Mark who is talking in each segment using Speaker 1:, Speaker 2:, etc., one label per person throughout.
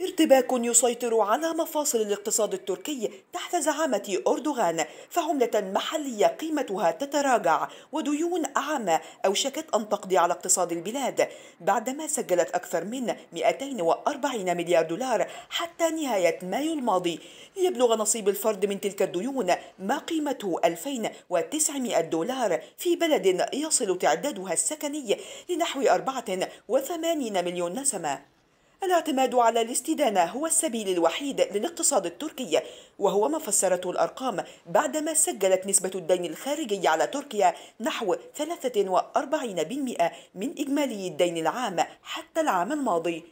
Speaker 1: ارتباك يسيطر على مفاصل الاقتصاد التركي تحت زعامة أردوغان فعملة محلية قيمتها تتراجع وديون أعمى أوشكت أن تقضي على اقتصاد البلاد بعدما سجلت أكثر من 240 مليار دولار حتى نهاية مايو الماضي ليبلغ نصيب الفرد من تلك الديون ما قيمته 2900 دولار في بلد يصل تعدادها السكني لنحو 84 مليون نسمة الاعتماد على الاستدانة هو السبيل الوحيد للاقتصاد التركي وهو ما فسرته الأرقام بعدما سجلت نسبة الدين الخارجي على تركيا نحو 43% من إجمالي الدين العام حتى العام الماضي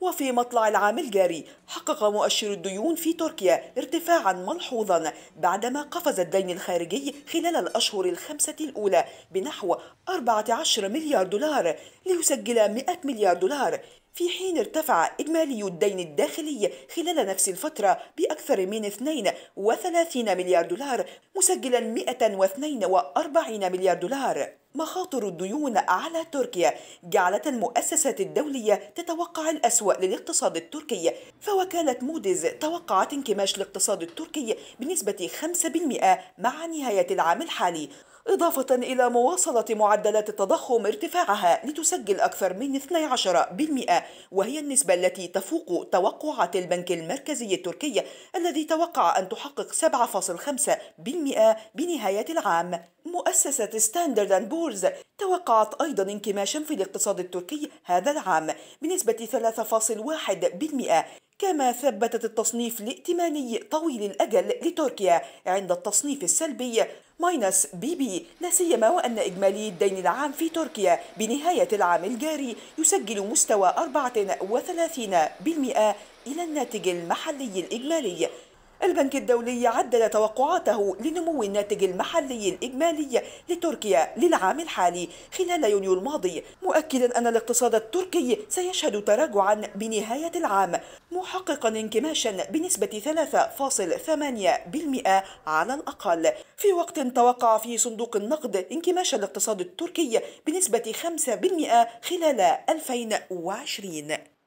Speaker 1: وفي مطلع العام الجاري حقق مؤشر الديون في تركيا ارتفاعا ملحوظا بعدما قفز الدين الخارجي خلال الأشهر الخمسة الأولى بنحو 14 مليار دولار ليسجل 100 مليار دولار في حين ارتفع إجمالي الدين الداخلي خلال نفس الفترة بأكثر من 32 مليار دولار مسجلا 142 مليار دولار مخاطر الديون على تركيا جعلت المؤسسات الدولية تتوقع الأسوأ للاقتصاد التركي فوكالة موديز توقعت انكماش الاقتصاد التركي بنسبة 5% مع نهاية العام الحالي إضافة إلى مواصلة معدلات التضخم ارتفاعها لتسجل أكثر من 12% وهي النسبة التي تفوق توقعات البنك المركزي التركي الذي توقع أن تحقق 7.5% بنهاية العام مؤسسة ستاندرد أند بورز توقعت أيضا انكماشا في الاقتصاد التركي هذا العام بنسبة 3.1% كما ثبتت التصنيف الائتماني طويل الأجل لتركيا عند التصنيف السلبي ماينس بي بي لا سيما وأن إجمالي الدين العام في تركيا بنهاية العام الجاري يسجل مستوى 34% إلى الناتج المحلي الإجمالي البنك الدولي عدل توقعاته لنمو الناتج المحلي الإجمالي لتركيا للعام الحالي خلال يونيو الماضي مؤكدا أن الاقتصاد التركي سيشهد تراجعا بنهاية العام محققا انكماشا بنسبة 3.8% على الأقل في وقت توقع فيه صندوق النقد انكماش الاقتصاد التركي بنسبة 5% خلال 2020